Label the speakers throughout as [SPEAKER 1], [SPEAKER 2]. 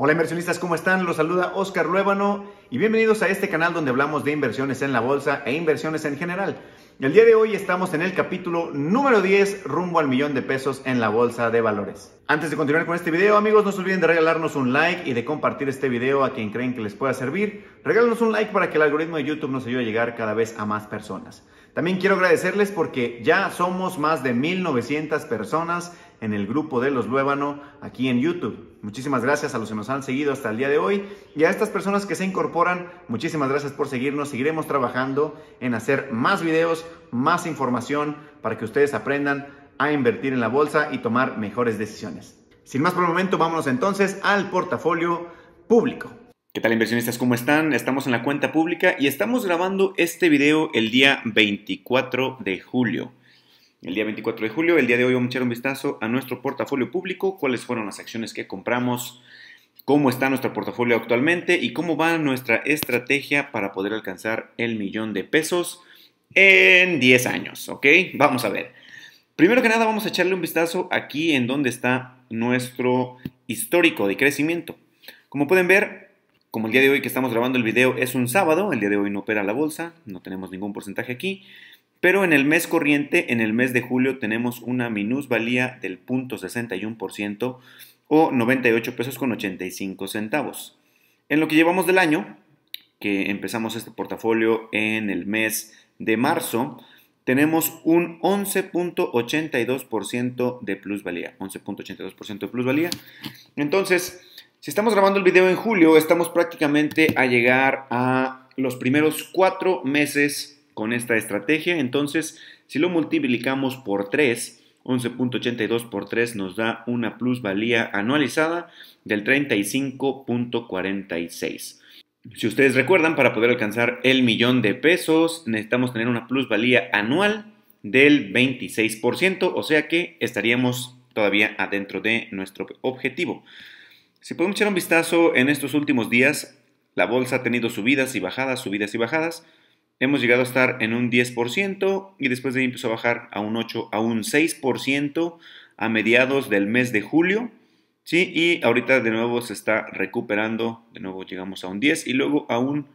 [SPEAKER 1] Hola inversionistas, ¿cómo están? Los saluda Oscar Luébano y bienvenidos a este canal donde hablamos de inversiones en la bolsa e inversiones en general. El día de hoy estamos en el capítulo número 10 rumbo al millón de pesos en la bolsa de valores. Antes de continuar con este video, amigos, no se olviden de regalarnos un like y de compartir este video a quien creen que les pueda servir. Regálanos un like para que el algoritmo de YouTube nos ayude a llegar cada vez a más personas. También quiero agradecerles porque ya somos más de 1900 personas en el grupo de los Luébano aquí en YouTube. Muchísimas gracias a los que nos han seguido hasta el día de hoy y a estas personas que se incorporan, muchísimas gracias por seguirnos. Seguiremos trabajando en hacer más videos, más información para que ustedes aprendan a invertir en la bolsa y tomar mejores decisiones. Sin más por el momento, vámonos entonces al portafolio público. ¿Qué tal inversionistas? ¿Cómo están? Estamos en la cuenta pública y estamos grabando este video el día 24 de julio. El día 24 de julio, el día de hoy vamos a echar un vistazo a nuestro portafolio público, cuáles fueron las acciones que compramos, cómo está nuestro portafolio actualmente y cómo va nuestra estrategia para poder alcanzar el millón de pesos en 10 años, ¿ok? Vamos a ver. Primero que nada vamos a echarle un vistazo aquí en donde está nuestro histórico de crecimiento. Como pueden ver, como el día de hoy que estamos grabando el video es un sábado, el día de hoy no opera la bolsa, no tenemos ningún porcentaje aquí, pero en el mes corriente, en el mes de julio, tenemos una minusvalía del 0.61% o 98 pesos con 85 centavos. En lo que llevamos del año, que empezamos este portafolio en el mes de marzo, tenemos un 11.82% de plusvalía, 11.82% de plusvalía. Entonces, si estamos grabando el video en julio, estamos prácticamente a llegar a los primeros cuatro meses con esta estrategia. Entonces, si lo multiplicamos por 3, 11.82 por 3 nos da una plusvalía anualizada del 35.46. Si ustedes recuerdan, para poder alcanzar el millón de pesos necesitamos tener una plusvalía anual del 26%, o sea que estaríamos todavía adentro de nuestro objetivo. Si podemos echar un vistazo en estos últimos días, la bolsa ha tenido subidas y bajadas, subidas y bajadas. Hemos llegado a estar en un 10% y después de ahí empezó a bajar a un 8, a un 6% a mediados del mes de julio. Sí, y ahorita de nuevo se está recuperando, de nuevo llegamos a un 10 y luego a un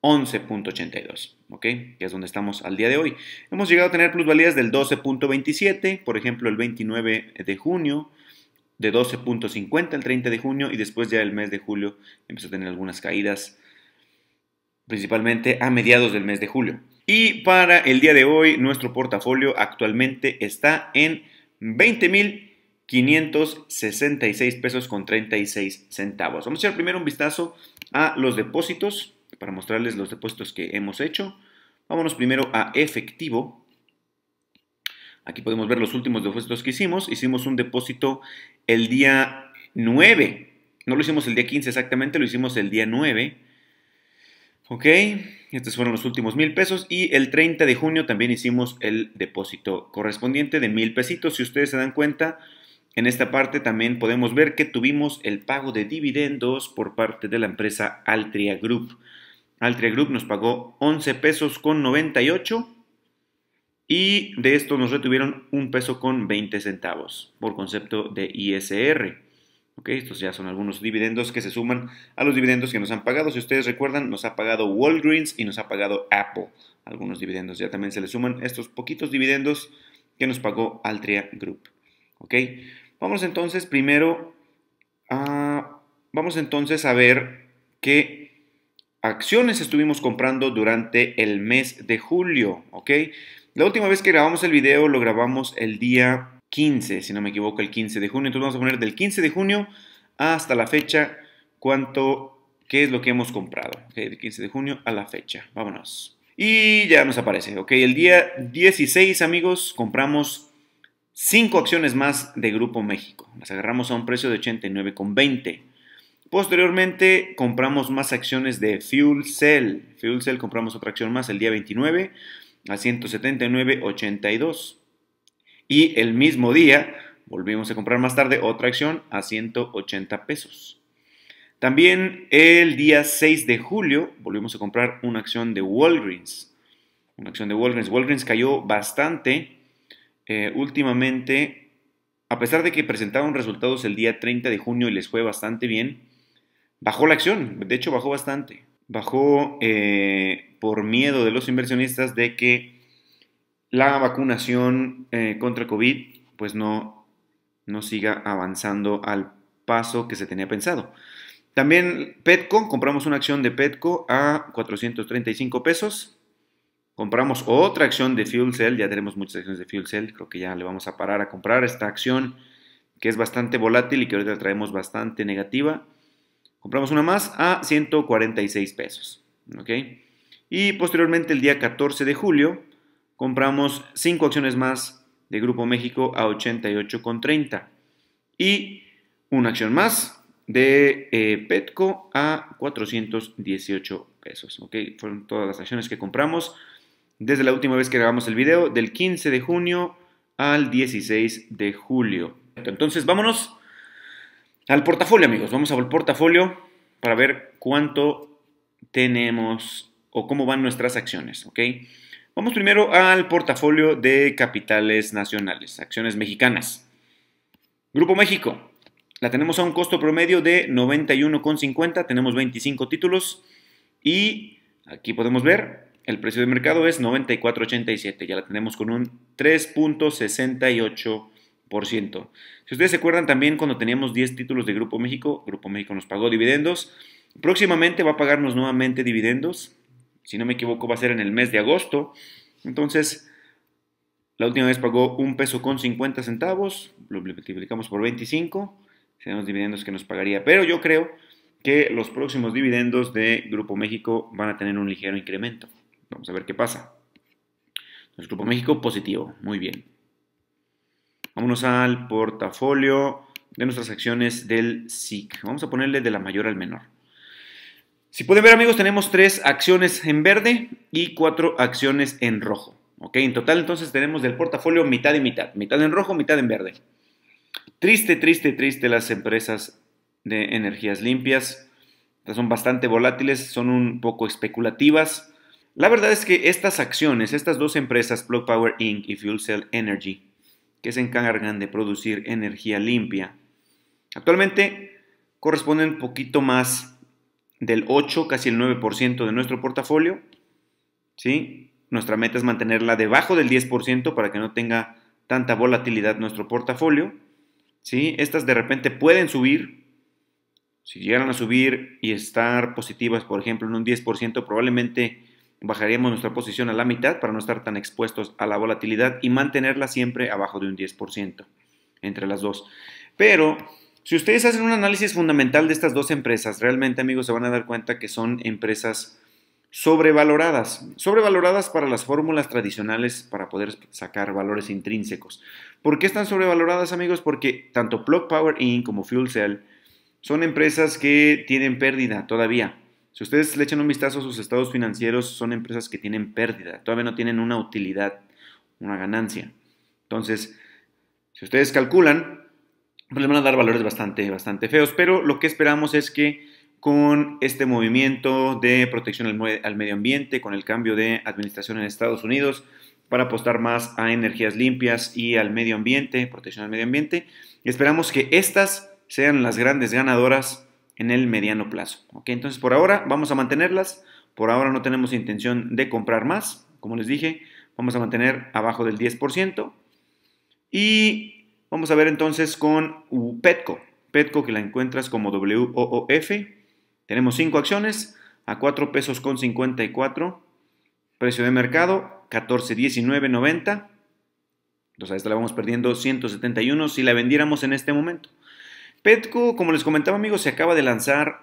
[SPEAKER 1] 11.82, ¿ok? Que es donde estamos al día de hoy. Hemos llegado a tener plusvalías del 12.27, por ejemplo, el 29 de junio, de 12.50 el 30 de junio y después ya el mes de julio empezó a tener algunas caídas, principalmente a mediados del mes de julio. Y para el día de hoy, nuestro portafolio actualmente está en 20.566 pesos con 36 centavos. Vamos a echar primero un vistazo a los depósitos para mostrarles los depósitos que hemos hecho. Vámonos primero a efectivo. Aquí podemos ver los últimos depósitos que hicimos. Hicimos un depósito el día 9. No lo hicimos el día 15 exactamente, lo hicimos el día 9. ¿Ok? Estos fueron los últimos mil pesos. Y el 30 de junio también hicimos el depósito correspondiente de mil pesitos. Si ustedes se dan cuenta, en esta parte también podemos ver que tuvimos el pago de dividendos por parte de la empresa Altria Group. Altria Group nos pagó 11 pesos con 98 y de esto nos retuvieron un peso con 20 centavos por concepto de ISR. Okay, estos ya son algunos dividendos que se suman a los dividendos que nos han pagado. Si ustedes recuerdan, nos ha pagado Walgreens y nos ha pagado Apple. Algunos dividendos ya también se le suman estos poquitos dividendos que nos pagó Altria Group. ¿Ok? Vamos entonces primero a... Vamos entonces a ver qué acciones estuvimos comprando durante el mes de julio. ¿Ok? La última vez que grabamos el video lo grabamos el día 15, si no me equivoco, el 15 de junio. Entonces vamos a poner del 15 de junio hasta la fecha cuánto, qué es lo que hemos comprado. del 15 de junio a la fecha. Vámonos. Y ya nos aparece. Ok, el día 16, amigos, compramos 5 acciones más de Grupo México. Las agarramos a un precio de 89,20. Posteriormente compramos más acciones de Fuel Cell. Fuel Cell compramos otra acción más el día 29 a 179.82. Y el mismo día volvimos a comprar más tarde otra acción a 180 pesos. También el día 6 de julio volvimos a comprar una acción de Walgreens. Una acción de Walgreens. Walgreens cayó bastante eh, últimamente, a pesar de que presentaron resultados el día 30 de junio y les fue bastante bien, bajó la acción. De hecho, bajó bastante bajó eh, por miedo de los inversionistas de que la vacunación eh, contra COVID pues no, no siga avanzando al paso que se tenía pensado. También Petco, compramos una acción de Petco a 435 pesos. Compramos otra acción de Fuel Cell, ya tenemos muchas acciones de Fuel Cell, creo que ya le vamos a parar a comprar esta acción que es bastante volátil y que ahorita la traemos bastante negativa. Compramos una más a 146 pesos. ¿ok? Y posteriormente el día 14 de julio compramos 5 acciones más de Grupo México a 88,30. Y una acción más de eh, Petco a 418 pesos. ¿ok? Fueron todas las acciones que compramos desde la última vez que grabamos el video, del 15 de junio al 16 de julio. Entonces vámonos al portafolio, amigos. Vamos al portafolio para ver cuánto tenemos o cómo van nuestras acciones, ¿ok? Vamos primero al portafolio de capitales nacionales, acciones mexicanas. Grupo México. La tenemos a un costo promedio de 91,50, tenemos 25 títulos y aquí podemos ver el precio de mercado es 94,87, ya la tenemos con un 3.68 si ustedes se acuerdan también cuando teníamos 10 títulos de Grupo México, Grupo México nos pagó dividendos. Próximamente va a pagarnos nuevamente dividendos. Si no me equivoco va a ser en el mes de agosto. Entonces, la última vez pagó un peso con 50 centavos. Lo multiplicamos por 25. tenemos dividendos que nos pagaría. Pero yo creo que los próximos dividendos de Grupo México van a tener un ligero incremento. Vamos a ver qué pasa. Entonces, Grupo México positivo. Muy bien. Vámonos al portafolio de nuestras acciones del SIC. Vamos a ponerle de la mayor al menor. Si pueden ver amigos, tenemos tres acciones en verde y cuatro acciones en rojo. En total entonces tenemos del portafolio mitad y mitad. Mitad en rojo, mitad en verde. Triste, triste, triste las empresas de energías limpias. son bastante volátiles, son un poco especulativas. La verdad es que estas acciones, estas dos empresas, Plug Power Inc. y Fuel Cell Energy, que se encargan de producir energía limpia. Actualmente corresponden poquito más del 8, casi el 9% de nuestro portafolio. ¿sí? Nuestra meta es mantenerla debajo del 10% para que no tenga tanta volatilidad nuestro portafolio. ¿sí? Estas de repente pueden subir. Si llegaran a subir y estar positivas, por ejemplo, en un 10%, probablemente bajaríamos nuestra posición a la mitad para no estar tan expuestos a la volatilidad y mantenerla siempre abajo de un 10% entre las dos. Pero si ustedes hacen un análisis fundamental de estas dos empresas, realmente amigos se van a dar cuenta que son empresas sobrevaloradas, sobrevaloradas para las fórmulas tradicionales para poder sacar valores intrínsecos. ¿Por qué están sobrevaloradas amigos? Porque tanto Plug Power Inc. como Fuel Cell son empresas que tienen pérdida todavía. Si ustedes le echan un vistazo a sus estados financieros, son empresas que tienen pérdida, todavía no tienen una utilidad, una ganancia. Entonces, si ustedes calculan, pues les van a dar valores bastante, bastante feos, pero lo que esperamos es que con este movimiento de protección al medio ambiente, con el cambio de administración en Estados Unidos, para apostar más a energías limpias y al medio ambiente, protección al medio ambiente, esperamos que estas sean las grandes ganadoras en el mediano plazo. ¿ok? Entonces por ahora vamos a mantenerlas, por ahora no tenemos intención de comprar más, como les dije, vamos a mantener abajo del 10%. Y vamos a ver entonces con Petco, Petco que la encuentras como WOOF, tenemos 5 acciones a 4 pesos con 54, precio de mercado 14.19.90. Entonces a esta la vamos perdiendo 171 si la vendiéramos en este momento. Petco, como les comentaba amigos, se acaba de lanzar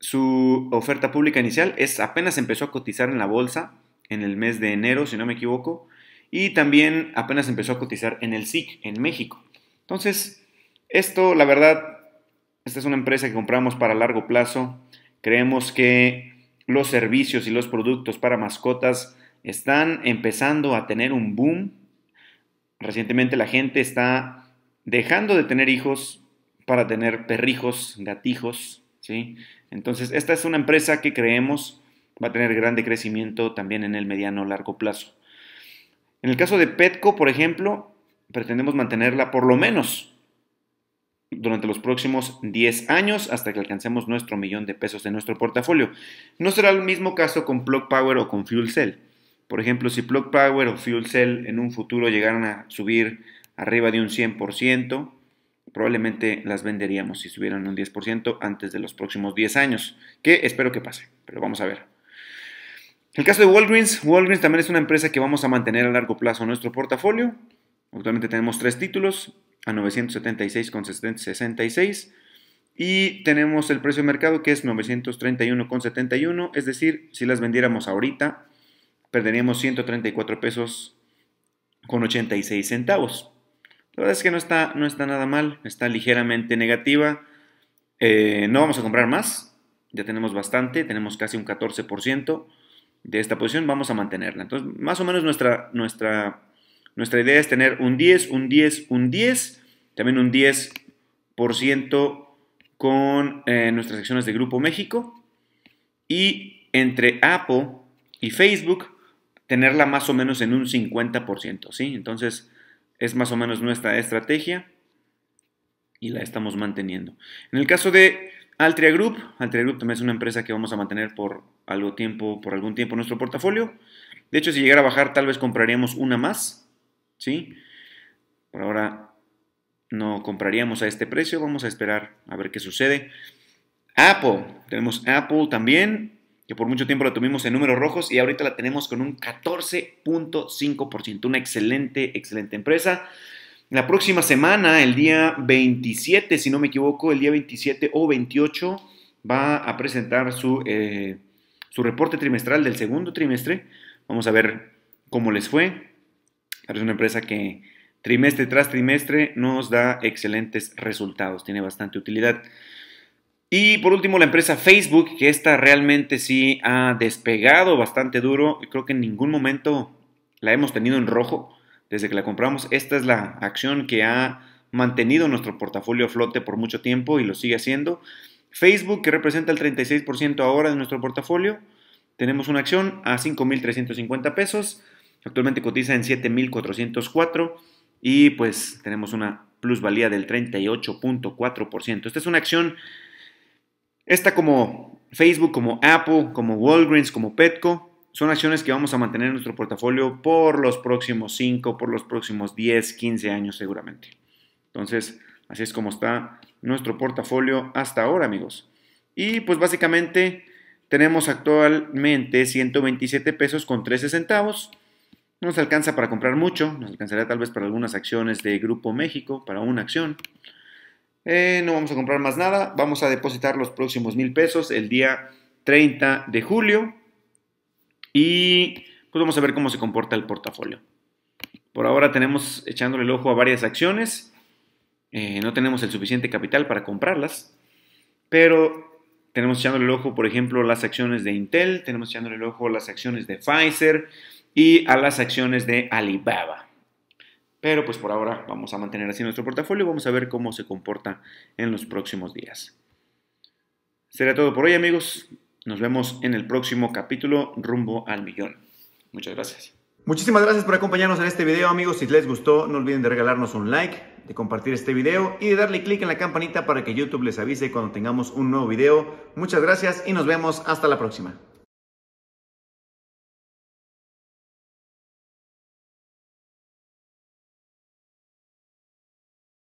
[SPEAKER 1] su oferta pública inicial. Es, apenas empezó a cotizar en la bolsa en el mes de enero, si no me equivoco. Y también apenas empezó a cotizar en el SIC, en México. Entonces, esto, la verdad, esta es una empresa que compramos para largo plazo. Creemos que los servicios y los productos para mascotas están empezando a tener un boom. Recientemente la gente está dejando de tener hijos para tener perrijos, gatijos, ¿sí? Entonces, esta es una empresa que creemos va a tener grande crecimiento también en el mediano largo plazo. En el caso de Petco, por ejemplo, pretendemos mantenerla por lo menos durante los próximos 10 años hasta que alcancemos nuestro millón de pesos en nuestro portafolio. No será el mismo caso con Plug Power o con Fuel Cell. Por ejemplo, si Plug Power o Fuel Cell en un futuro llegaran a subir arriba de un 100%, probablemente las venderíamos si subieran un 10% antes de los próximos 10 años, que espero que pase, pero vamos a ver. El caso de Walgreens, Walgreens también es una empresa que vamos a mantener a largo plazo en nuestro portafolio. Actualmente tenemos tres títulos a 976,66 y tenemos el precio de mercado que es 931,71, es decir, si las vendiéramos ahorita, perderíamos 134 pesos con 86 centavos. La verdad es que no está, no está nada mal, está ligeramente negativa. Eh, no vamos a comprar más, ya tenemos bastante, tenemos casi un 14% de esta posición, vamos a mantenerla. Entonces, más o menos nuestra, nuestra, nuestra idea es tener un 10, un 10, un 10, también un 10% con eh, nuestras acciones de Grupo México y entre Apple y Facebook tenerla más o menos en un 50%, ¿sí? Entonces, es más o menos nuestra estrategia y la estamos manteniendo. En el caso de Altria Group, Altria Group también es una empresa que vamos a mantener por algo tiempo, por algún tiempo nuestro portafolio. De hecho, si llegara a bajar, tal vez compraríamos una más, ¿sí? Por ahora no compraríamos a este precio, vamos a esperar a ver qué sucede. Apple, tenemos Apple también, que por mucho tiempo la tuvimos en números rojos y ahorita la tenemos con un 14.5%. Una excelente, excelente empresa. La próxima semana, el día 27, si no me equivoco, el día 27 o 28, va a presentar eh, su, reporte trimestral del segundo trimestre. Vamos a ver cómo les fue. Es una empresa que trimestre tras trimestre nos da excelentes resultados, tiene bastante utilidad. Y por último, la empresa Facebook, que esta realmente sí ha despegado bastante duro. Creo que en ningún momento la hemos tenido en rojo desde que la compramos. Esta es la acción que ha mantenido nuestro portafolio a flote por mucho tiempo y lo sigue haciendo. Facebook, que representa el 36% ahora de nuestro portafolio, tenemos una acción a 5.350 pesos. Actualmente cotiza en 7.404 y pues tenemos una plusvalía del 38.4%. Esta es una acción esta como Facebook, como Apple, como Walgreens, como Petco, son acciones que vamos a mantener en nuestro portafolio por los próximos 5, por los próximos 10, 15 años seguramente. Entonces, así es como está nuestro portafolio hasta ahora, amigos. Y pues básicamente tenemos actualmente 127 pesos con 13 centavos. No nos alcanza para comprar mucho, nos alcanzaría tal vez para algunas acciones de Grupo México, para una acción. Eh, no vamos a comprar más nada. Vamos a depositar los próximos mil pesos el día 30 de julio. Y pues vamos a ver cómo se comporta el portafolio. Por ahora tenemos echándole el ojo a varias acciones. Eh, no tenemos el suficiente capital para comprarlas. Pero tenemos echándole el ojo, por ejemplo, las acciones de Intel. Tenemos echándole el ojo las acciones de Pfizer y a las acciones de Alibaba. Pero pues por ahora vamos a mantener así nuestro portafolio y vamos a ver cómo se comporta en los próximos días. Será todo por hoy amigos. Nos vemos en el próximo capítulo rumbo al millón. Muchas gracias. Muchísimas gracias por acompañarnos en este video amigos. Si les gustó no olviden de regalarnos un like, de compartir este video y de darle clic en la campanita para que YouTube les avise cuando tengamos un nuevo video. Muchas gracias y nos vemos hasta la próxima.